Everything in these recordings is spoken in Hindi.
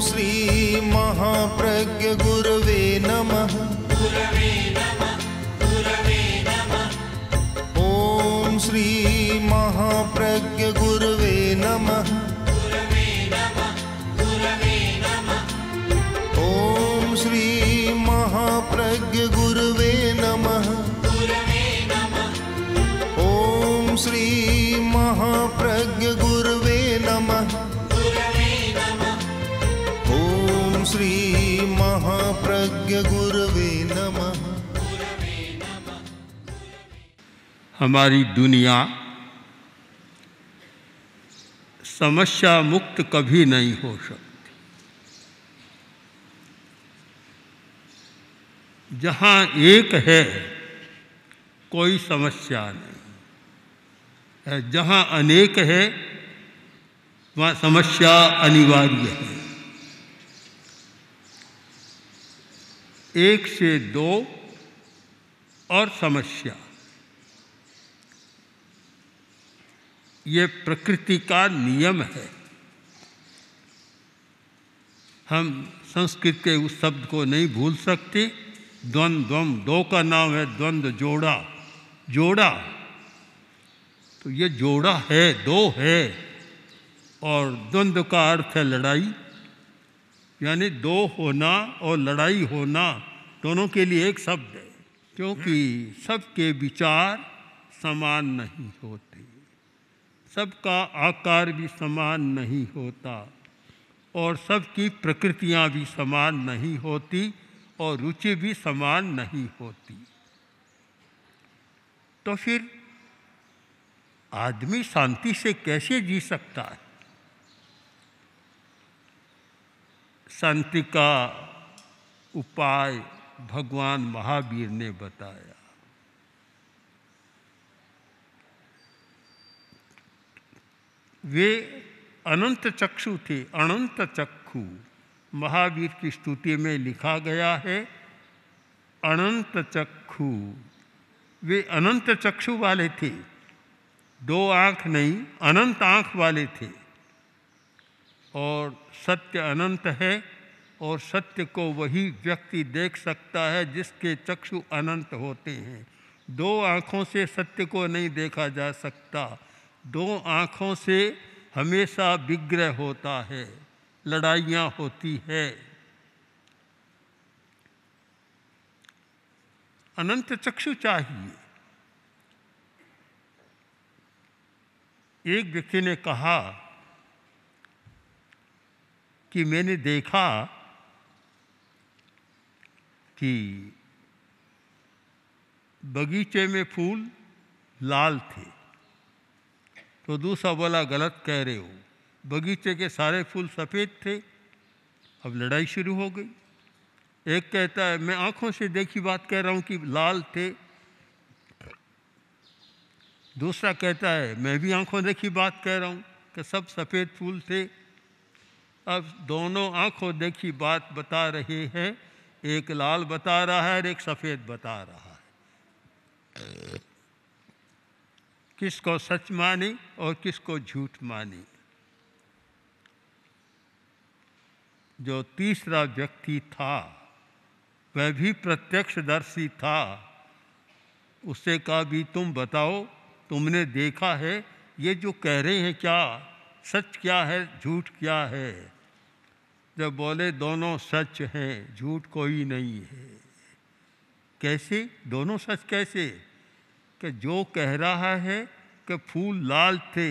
sleep. हमारी दुनिया समस्या मुक्त कभी नहीं हो सकती जहाँ एक है कोई समस्या नहीं जहाँ अनेक है वहाँ समस्या अनिवार्य है एक से दो और समस्या ये प्रकृति का नियम है हम संस्कृत के उस शब्द को नहीं भूल सकते द्वंद्व दो का नाम है द्वंद्व जोड़ा जोड़ा तो ये जोड़ा है दो है और द्वंद्व का अर्थ है लड़ाई यानी दो होना और लड़ाई होना दोनों के लिए एक शब्द है क्योंकि सबके विचार समान नहीं होते सबका आकार भी समान नहीं होता और सबकी प्रकृतियाँ भी समान नहीं होती और रुचि भी समान नहीं होती तो फिर आदमी शांति से कैसे जी सकता है शांति का उपाय भगवान महावीर ने बताया वे अनंत चक्षु थे अनंत चक्षु महावीर की स्तुति में लिखा गया है अनंत चक्षु वे अनंत चक्षु वाले थे दो आंख नहीं अनंत आंख वाले थे और सत्य अनंत है और सत्य को वही व्यक्ति देख सकता है जिसके चक्षु अनंत होते हैं दो आँखों से सत्य को नहीं देखा जा सकता दो आँखों से हमेशा विग्रह होता है लड़ाइयाँ होती है अनंत चक्षु चाहिए एक व्यक्ति ने कहा कि मैंने देखा कि बगीचे में फूल लाल थे तो दूसरा बोला गलत कह रहे हो बगीचे के सारे फूल सफ़ेद थे अब लड़ाई शुरू हो गई एक कहता है मैं आँखों से देखी बात कह रहा हूँ कि लाल थे दूसरा कहता है मैं भी आँखों देखी बात कह रहा हूँ कि सब सफ़ेद फूल थे अब दोनों आँखों देखी बात बता रहे हैं एक लाल बता रहा है और एक सफ़ेद बता रहा है किसको सच मानी और किसको झूठ मानी जो तीसरा व्यक्ति था वह भी प्रत्यक्षदर्शी था उससे कहा भी तुम बताओ तुमने देखा है ये जो कह रहे हैं क्या सच क्या है झूठ क्या है जब बोले दोनों सच हैं झूठ कोई नहीं है कैसे दोनों सच कैसे कि जो कह रहा है कि फूल लाल थे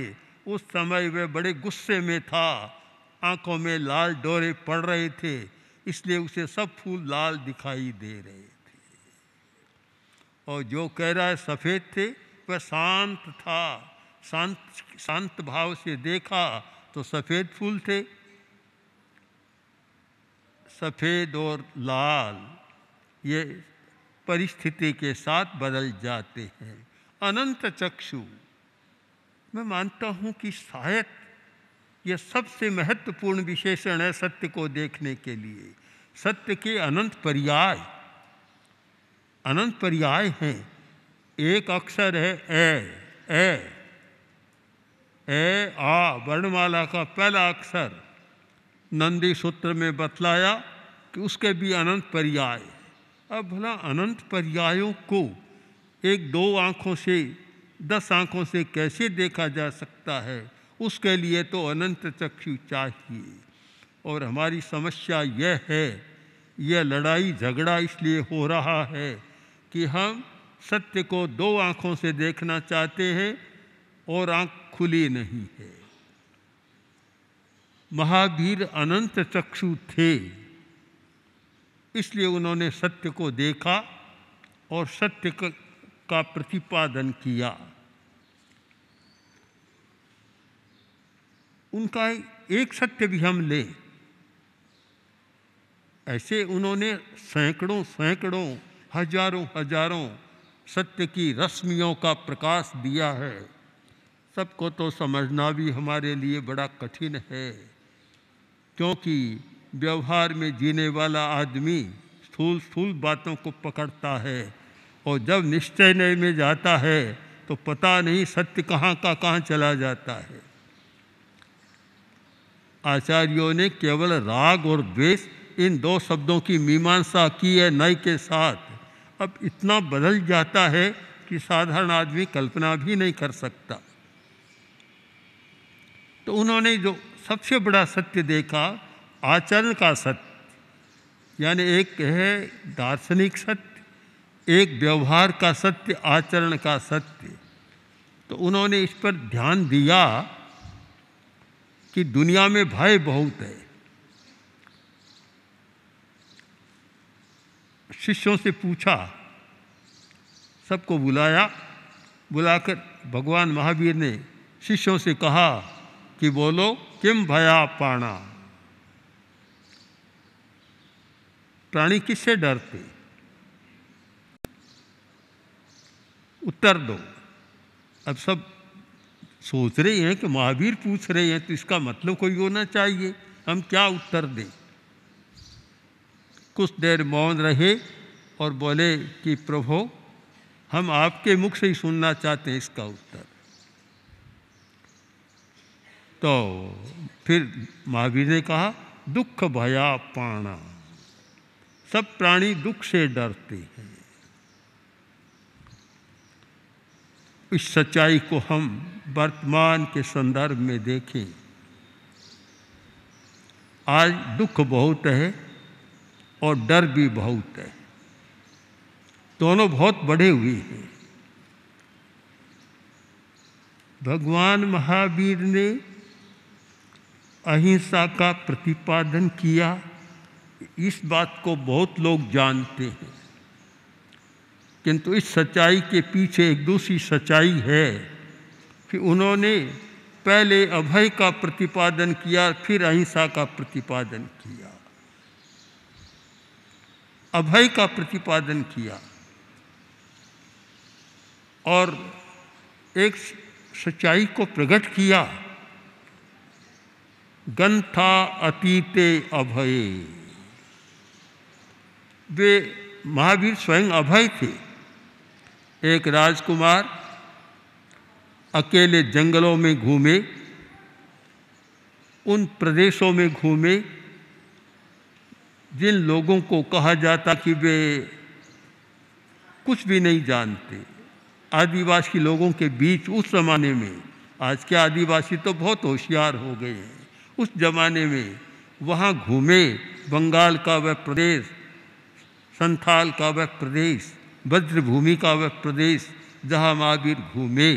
उस समय वह बड़े गुस्से में था आंखों में लाल डोरे पड़ रहे थे इसलिए उसे सब फूल लाल दिखाई दे रहे थे और जो कह रहा है सफ़ेद थे वह शांत था शांत शांत भाव से देखा तो सफ़ेद फूल थे सफ़ेद और लाल ये परिस्थिति के साथ बदल जाते हैं अनंत चक्षु मैं मानता हूँ कि शायद यह सबसे महत्वपूर्ण विशेषण है सत्य को देखने के लिए सत्य के अनंत पर्याय अनंत पर्याय हैं एक अक्षर है ए ए ए आ वर्णमाला का पहला अक्षर नंदी सूत्र में बतलाया कि उसके भी अनंत पर्याय अब भला अनंत पर्यायों को एक दो आँखों से दस आँखों से कैसे देखा जा सकता है उसके लिए तो अनंत चक्षु चाहिए और हमारी समस्या यह है यह लड़ाई झगड़ा इसलिए हो रहा है कि हम सत्य को दो आँखों से देखना चाहते हैं और आँख खुली नहीं है महावीर अनंत चक्षु थे इसलिए उन्होंने सत्य को देखा और सत्य का प्रतिपादन किया उनका एक सत्य भी हम ले ऐसे उन्होंने सैकड़ों सैकड़ों हजारों हजारों सत्य की रश्मियों का प्रकाश दिया है सबको तो समझना भी हमारे लिए बड़ा कठिन है क्योंकि व्यवहार में जीने वाला आदमी स्थूल स्थूल बातों को पकड़ता है और जब निश्चय नय में जाता है तो पता नहीं सत्य कहाँ का कहाँ चला जाता है आचार्यों ने केवल राग और द्वेष इन दो शब्दों की मीमांसा की है नय के साथ अब इतना बदल जाता है कि साधारण आदमी कल्पना भी नहीं कर सकता तो उन्होंने जो सबसे बड़ा सत्य देखा आचरण का सत्य यानी एक है दार्शनिक सत्य एक व्यवहार का सत्य आचरण का सत्य तो उन्होंने इस पर ध्यान दिया कि दुनिया में भय बहुत है शिष्यों से पूछा सबको बुलाया बुलाकर भगवान महावीर ने शिष्यों से कहा कि बोलो किम भया पाणा प्राणी किससे डरते उत्तर दो अब सब सोच रहे हैं कि महावीर पूछ रहे हैं तो इसका मतलब कोई होना चाहिए हम क्या उत्तर दें कुछ देर मौन रहे और बोले कि प्रभो हम आपके मुख से ही सुनना चाहते हैं इसका उत्तर तो फिर महावीर ने कहा दुख भया पाणा सब प्राणी दुख से डरते हैं इस सच्चाई को हम वर्तमान के संदर्भ में देखें आज दुख बहुत है और डर भी बहुत है दोनों बहुत बढ़े हुए हैं भगवान महावीर ने अहिंसा का प्रतिपादन किया इस बात को बहुत लोग जानते हैं किंतु इस सच्चाई के पीछे एक दूसरी सच्चाई है कि उन्होंने पहले अभय का प्रतिपादन किया फिर अहिंसा का प्रतिपादन किया अभय का प्रतिपादन किया और एक सच्चाई को प्रकट किया गंथा अतीते अभय वे महावीर स्वयं अभय थे एक राजकुमार अकेले जंगलों में घूमे उन प्रदेशों में घूमे जिन लोगों को कहा जाता कि वे कुछ भी नहीं जानते आदिवासी लोगों के बीच उस ज़माने में आज के आदिवासी तो बहुत होशियार हो गए हैं उस ज़माने में वहाँ घूमे बंगाल का वह प्रदेश संथाल का वह प्रदेश ब्रजभूमि का वह प्रदेश जहाँ महावीर घूमे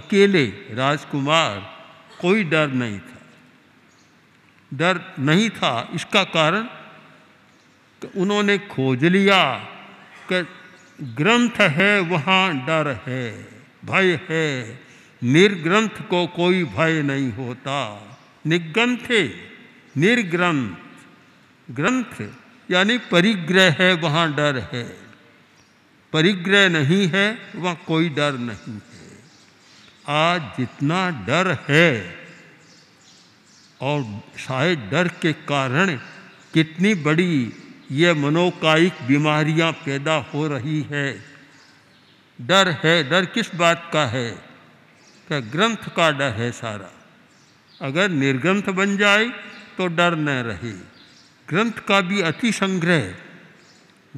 अकेले राजकुमार कोई डर नहीं था डर नहीं था इसका कारण उन्होंने खोज लिया कि ग्रंथ है वहाँ डर है भय है निर्ग्रंथ को कोई भय नहीं होता निग्रंथे निर्ग्रंथ ग्रंथ यानी परिग्रह है वहाँ डर है परिग्रह नहीं है वह कोई डर नहीं है आज जितना डर है और शायद डर के कारण कितनी बड़ी ये मनोकायिक बीमारियां पैदा हो रही है डर है डर किस बात का है क्या ग्रंथ का डर है सारा अगर निर्ग्रंथ बन जाए तो डर न रहे ग्रंथ का भी अति संग्रह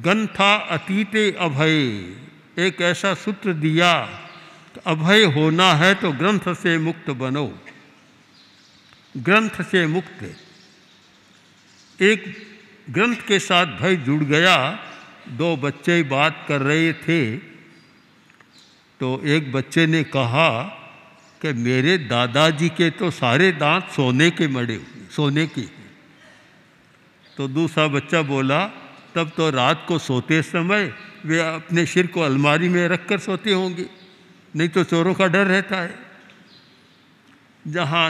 गंथा अतीते अभय एक ऐसा सूत्र दिया तो अभय होना है तो ग्रंथ से मुक्त बनो ग्रंथ से मुक्त एक ग्रंथ के साथ भय जुड़ गया दो बच्चे बात कर रहे थे तो एक बच्चे ने कहा कि मेरे दादाजी के तो सारे दांत सोने के मड़े हुए सोने के तो दूसरा बच्चा बोला तब तो रात को सोते समय वे अपने सिर को अलमारी में रख कर सोते होंगे नहीं तो चोरों का डर रहता है जहाँ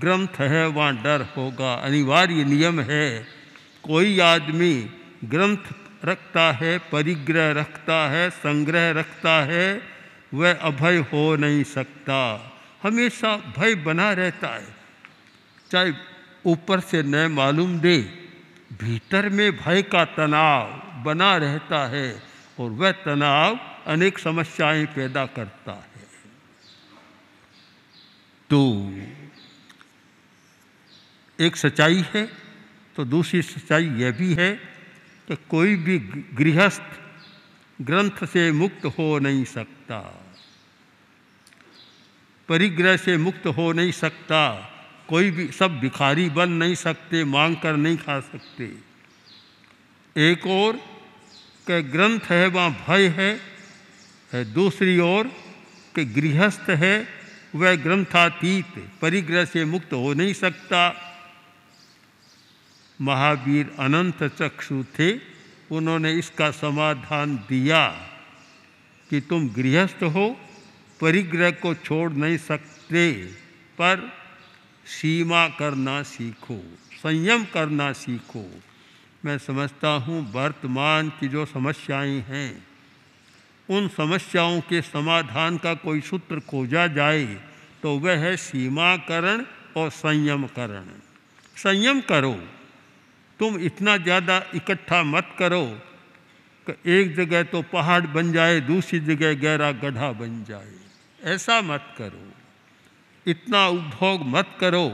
ग्रंथ है वहाँ डर होगा अनिवार्य नियम है कोई आदमी ग्रंथ रखता है परिग्रह रखता है संग्रह रखता है वह अभय हो नहीं सकता हमेशा भय बना रहता है चाहे ऊपर से न मालूम दे भीतर में भय का तनाव बना रहता है और वह तनाव अनेक समस्याएं पैदा करता है तो एक सच्चाई है तो दूसरी सच्चाई यह भी है कि कोई भी गृहस्थ ग्रंथ से मुक्त हो नहीं सकता परिग्रह से मुक्त हो नहीं सकता कोई भी सब भिखारी बन नहीं सकते मांग कर नहीं खा सकते एक और के ग्रंथ है वहाँ भय है, है दूसरी ओर के गृहस्थ है वह ग्रंथातीत परिग्रह से मुक्त हो नहीं सकता महावीर अनंत चक्षु थे उन्होंने इसका समाधान दिया कि तुम गृहस्थ हो परिग्रह को छोड़ नहीं सकते पर सीमा करना सीखो संयम करना सीखो मैं समझता हूँ वर्तमान की जो समस्याएं हैं उन समस्याओं के समाधान का कोई सूत्र खोजा जाए तो वह है सीमाकरण और संयमकरण संयम करो तुम इतना ज़्यादा इकट्ठा मत करो कि एक जगह तो पहाड़ बन जाए दूसरी जगह गहरा गढ़ा बन जाए ऐसा मत करो इतना उपभोग मत करो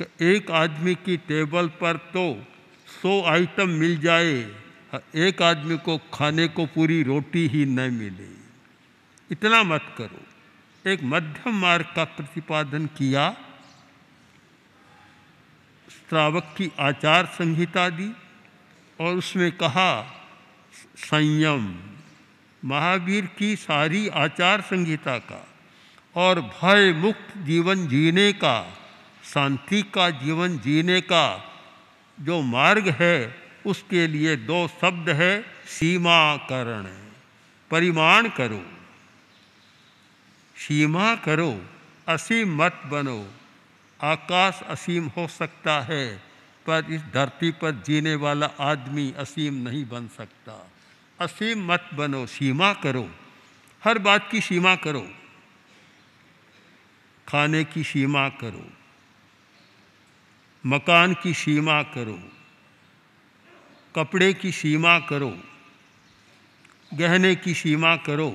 कि एक आदमी की टेबल पर तो सौ आइटम मिल जाए एक आदमी को खाने को पूरी रोटी ही न मिले इतना मत करो एक मध्यम मार्ग का प्रतिपादन किया श्रावक की आचार संहिता दी और उसमें कहा संयम महावीर की सारी आचार संहिता का और भय मुक्त जीवन जीने का शांति का जीवन जीने का जो मार्ग है उसके लिए दो शब्द है सीमाकरण परिमाण करो सीमा करो असीम मत बनो आकाश असीम हो सकता है पर इस धरती पर जीने वाला आदमी असीम नहीं बन सकता असीम मत बनो सीमा करो हर बात की सीमा करो खाने की सीमा करो मकान की सीमा करो कपड़े की सीमा करो गहने की सीमा करो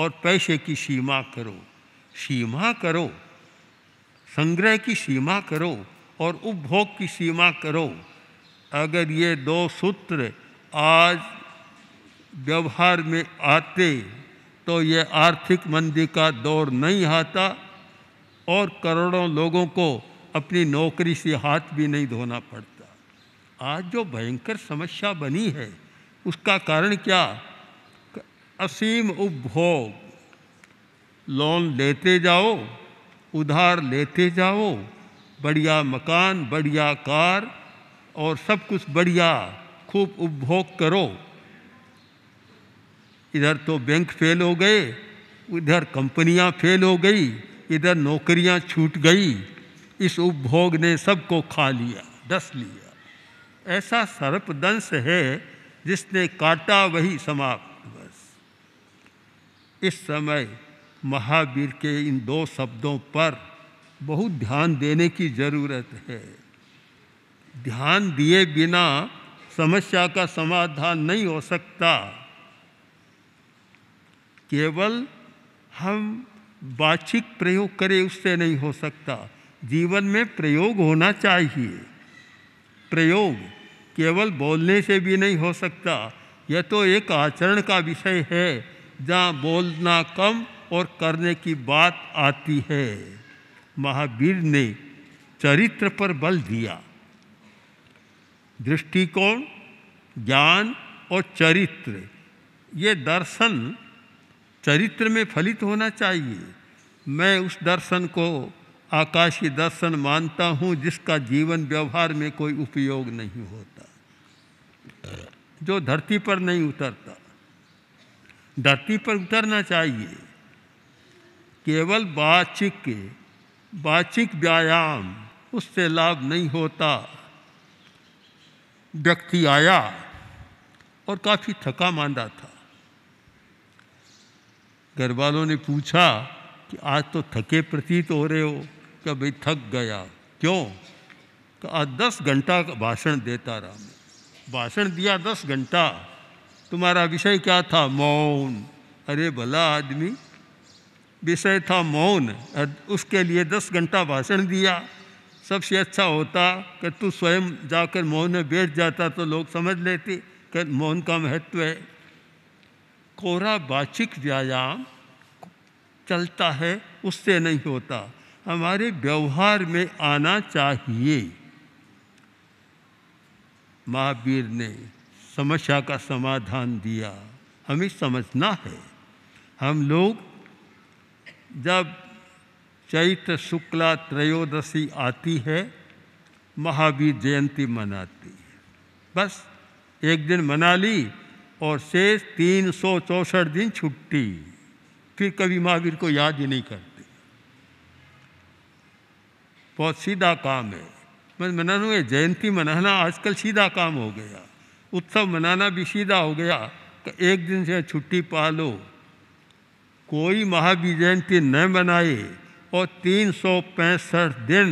और पैसे की सीमा करो सीमा करो संग्रह की सीमा करो और उपभोग की सीमा करो अगर ये दो सूत्र आज व्यवहार में आते तो ये आर्थिक मंदी का दौर नहीं आता और करोड़ों लोगों को अपनी नौकरी से हाथ भी नहीं धोना पड़ता आज जो भयंकर समस्या बनी है उसका कारण क्या असीम उपभोग लोन लेते जाओ उधार लेते जाओ बढ़िया मकान बढ़िया कार और सब कुछ बढ़िया खूब उपभोग करो इधर तो बैंक फेल हो गए उधर कंपनियां फेल हो गई इधर नौकरियां छूट गई इस उपभोग ने सबको खा लिया डस लिया ऐसा सर्पदंश है जिसने काटा वही समाप्त बस इस समय महावीर के इन दो शब्दों पर बहुत ध्यान देने की जरूरत है ध्यान दिए बिना समस्या का समाधान नहीं हो सकता केवल हम बाचिक प्रयोग करे उससे नहीं हो सकता जीवन में प्रयोग होना चाहिए प्रयोग केवल बोलने से भी नहीं हो सकता यह तो एक आचरण का विषय है जहाँ बोलना कम और करने की बात आती है महावीर ने चरित्र पर बल दिया दृष्टिकोण ज्ञान और चरित्र ये दर्शन चरित्र में फलित होना चाहिए मैं उस दर्शन को आकाशीय दर्शन मानता हूँ जिसका जीवन व्यवहार में कोई उपयोग नहीं होता जो धरती पर नहीं उतरता धरती पर उतरना चाहिए केवल वाचिक वाचिक व्यायाम उससे लाभ नहीं होता व्यक्ति आया और काफ़ी थका मांदा था घर वालों ने पूछा कि आज तो थके प्रतीत हो रहे हो क्या भाई थक गया क्यों आज दस घंटा का भाषण देता रहा मैं भाषण दिया दस घंटा तुम्हारा विषय क्या था मौन अरे भला आदमी विषय था मौन उसके लिए दस घंटा भाषण दिया सबसे अच्छा होता कि तू स्वयं जाकर मौन में बैठ जाता तो लोग समझ लेते कि मौन का महत्व है कोरा वाचिक व्यायाम चलता है उससे नहीं होता हमारे व्यवहार में आना चाहिए महावीर ने समस्या का समाधान दिया हमें समझना है हम लोग जब चैत्र शुक्ला त्रयोदशी आती है महावीर जयंती मनाती है बस एक दिन मना ली और शेष तीन सौ चौसठ दिन छुट्टी फिर कभी महावीर को याद ही नहीं करते बहुत सीधा काम है मैं मनाना लूँ जयंती मनाना आजकल सीधा काम हो गया उत्सव मनाना भी सीधा हो गया एक दिन से छुट्टी पा लो कोई महावीर जयंती न मनाए और तीन सौ पैंसठ दिन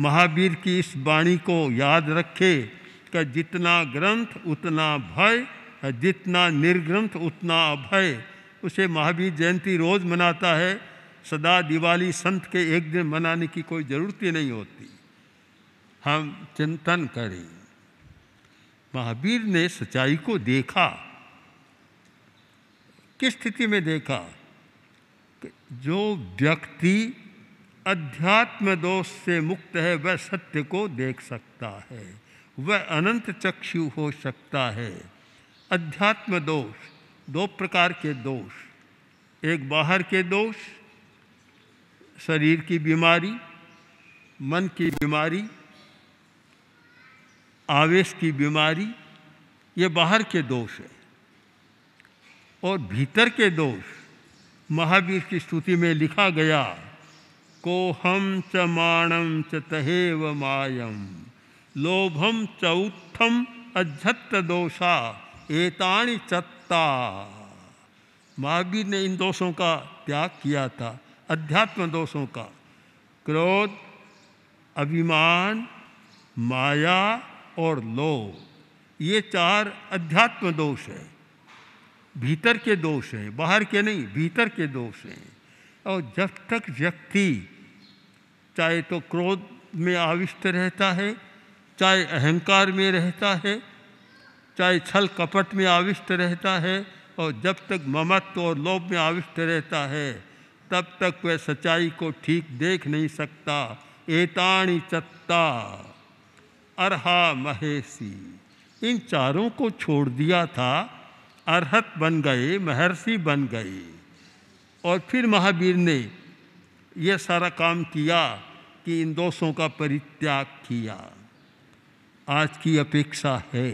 महावीर की इस वाणी को याद रखे कि जितना ग्रंथ उतना भय जितना निर्ग्रंथ उतना अभय उसे महावीर जयंती रोज़ मनाता है सदा दिवाली संत के एक दिन मनाने की कोई ज़रूरत ही नहीं होती हम चिंतन करें महावीर ने सच्चाई को देखा किस स्थिति में देखा जो व्यक्ति अध्यात्म दोष से मुक्त है वह सत्य को देख सकता है वह अनंत चक्षु हो सकता है अध्यात्म दोष दो प्रकार के दोष एक बाहर के दोष शरीर की बीमारी मन की बीमारी आवेश की बीमारी ये बाहर के दोष है और भीतर के दोष महावीर की स्तुति में लिखा गया को हम च माणम च तहेव मायम लोभम च उत्थम अजत्त दोषा एताणी चत्ता महावीर ने इन दोषों का त्याग किया था अध्यात्म दोषों का क्रोध अभिमान माया और लोभ ये चार अध्यात्म दोष हैं भीतर के दोष हैं बाहर के नहीं भीतर के दोष हैं और जब तक व्यक्ति चाहे तो क्रोध में आविष्ट रहता है चाहे अहंकार में रहता है चाहे छल कपट में आविष्ट रहता है और जब तक ममत्व और लोभ में आविष्ट रहता है तब तक वह सच्चाई को ठीक देख नहीं सकता एताणी चत्ता अरहा महेशी इन चारों को छोड़ दिया था अरहत बन गए महर्षि बन गए और फिर महावीर ने यह सारा काम किया कि इन दोषों का परित्याग किया आज की अपेक्षा है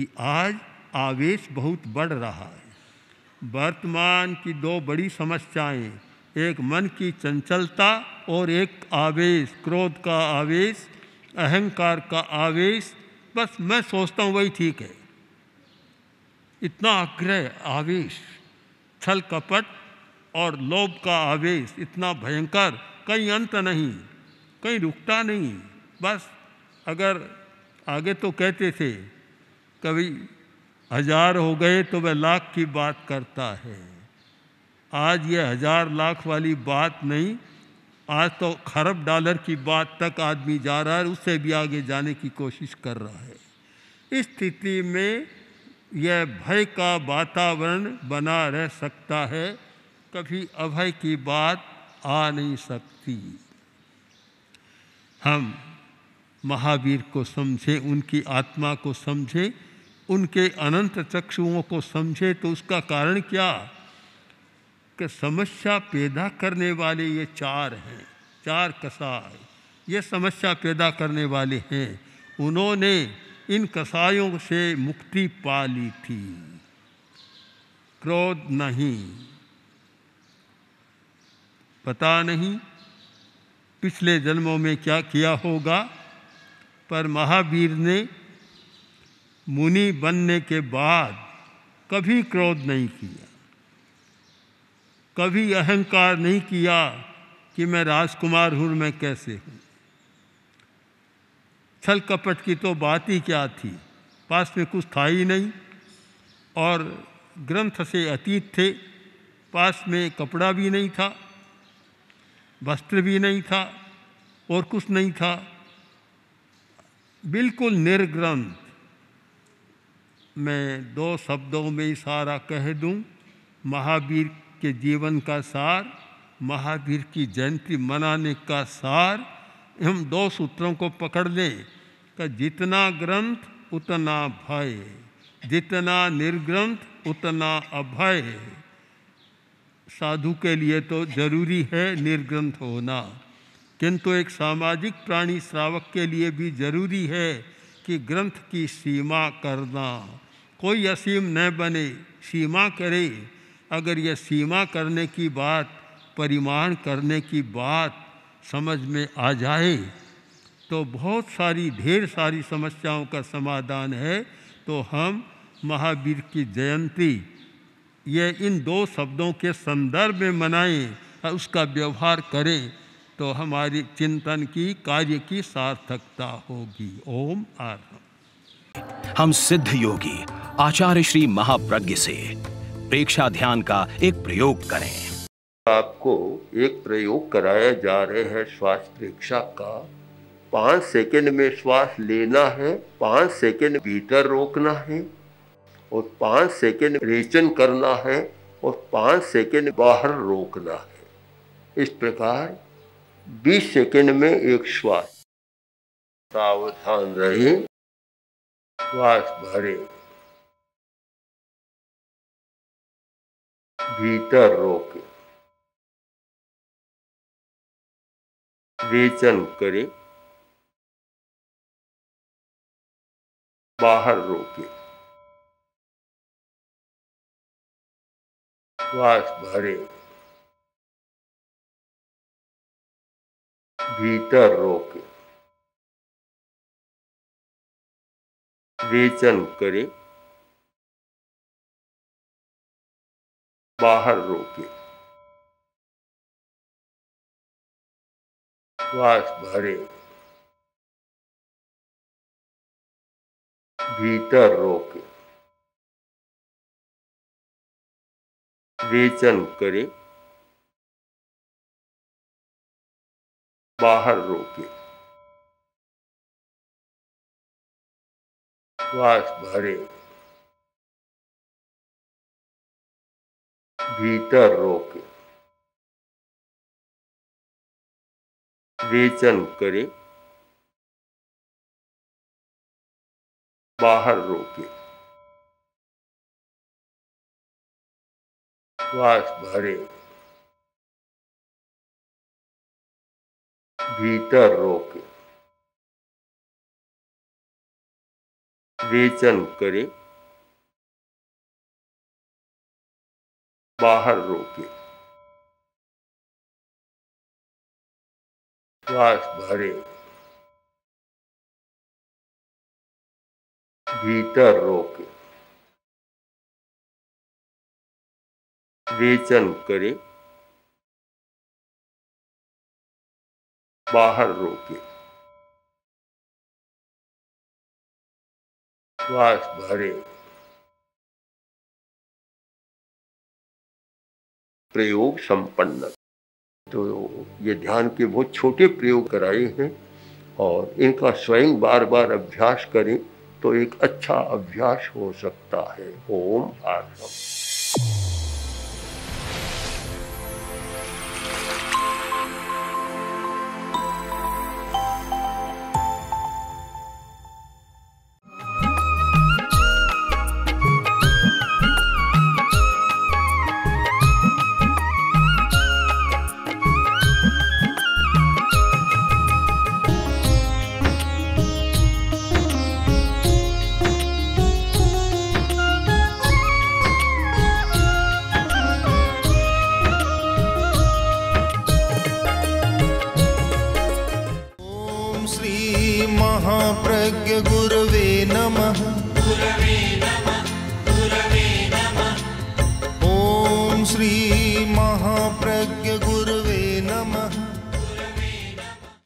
कि आज आवेश बहुत बढ़ रहा है वर्तमान की दो बड़ी समस्याएं एक मन की चंचलता और एक आवेश क्रोध का आवेश अहंकार का आवेश बस मैं सोचता हूँ वही ठीक है इतना आग्रह आवेश छल कपट और लोभ का आवेश इतना भयंकर कहीं अंत नहीं कहीं रुकता नहीं बस अगर आगे तो कहते थे कभी हजार हो गए तो वह लाख की बात करता है आज यह हजार लाख वाली बात नहीं आज तो खरब डॉलर की बात तक आदमी जा रहा है उससे भी आगे जाने की कोशिश कर रहा है इस स्थिति में यह भय का वातावरण बना रह सकता है कभी अभय की बात आ नहीं सकती हम महावीर को समझें उनकी आत्मा को समझें उनके अनंत चक्षुओं को समझे तो उसका कारण क्या कि समस्या पैदा करने वाले ये चार हैं चार कसाय ये समस्या पैदा करने वाले हैं उन्होंने इन कसायों से मुक्ति पा ली थी क्रोध नहीं पता नहीं पिछले जन्मों में क्या किया होगा पर महावीर ने मुनि बनने के बाद कभी क्रोध नहीं किया कभी अहंकार नहीं किया कि मैं राजकुमार हूँ मैं कैसे हूँ छल कपट की तो बात ही क्या थी पास में कुछ था ही नहीं और ग्रंथ से अतीत थे पास में कपड़ा भी नहीं था वस्त्र भी नहीं था और कुछ नहीं था बिल्कुल निर्ग्रंथ मैं दो शब्दों में ही सारा कह दूं महावीर के जीवन का सार महावीर की जयंती मनाने का सार हम दो सूत्रों को पकड़ लें कि जितना ग्रंथ उतना भय जितना निर्ग्रंथ उतना अभय साधु के लिए तो जरूरी है निर्ग्रंथ होना किंतु एक सामाजिक प्राणी श्रावक के लिए भी जरूरी है कि ग्रंथ की सीमा करना कोई असीम न बने सीमा करे अगर यह सीमा करने की बात परिमाण करने की बात समझ में आ जाए तो बहुत सारी ढेर सारी समस्याओं का समाधान है तो हम महावीर की जयंती ये इन दो शब्दों के संदर्भ में मनाएं और उसका व्यवहार करें तो हमारी चिंतन की कार्य की सार्थकता होगी ओम आर हम सिद्ध योगी आचार्य श्री महाप्रज्ञ से प्रेक्षा ध्यान का एक प्रयोग करें आपको एक प्रयोग कराया जा रहे हैं श्वास प्रेक्षा का पांच सेकंड में श्वास लेना है पांच सेकंड भीतर रोकना है और पांच सेकंड रेचन करना है और पांच सेकंड बाहर रोकना है इस प्रकार बीस सेकेंड में एक श्वास सावधान रहे श्वास भरे भीतर रोके रेचन करे बाहर रोके श्वास भरे भीतर रोके वेचन करे बाहर रोके श्वास भरे भीतर रोके वेचन करे बाहर रोके श्वास भरे भीतर रोके रेचन करे बाहर रोके श्वास भरे भीतर रोके वेचन करे बाहर रोके श्वास भरे भीतर रोके वेचन करे बाहर रोके श्वास भरे प्रयोग संपन्न तो ये ध्यान के बहुत छोटे प्रयोग कराए हैं और इनका स्वयं बार बार अभ्यास करें तो एक अच्छा अभ्यास हो सकता है ओम आसम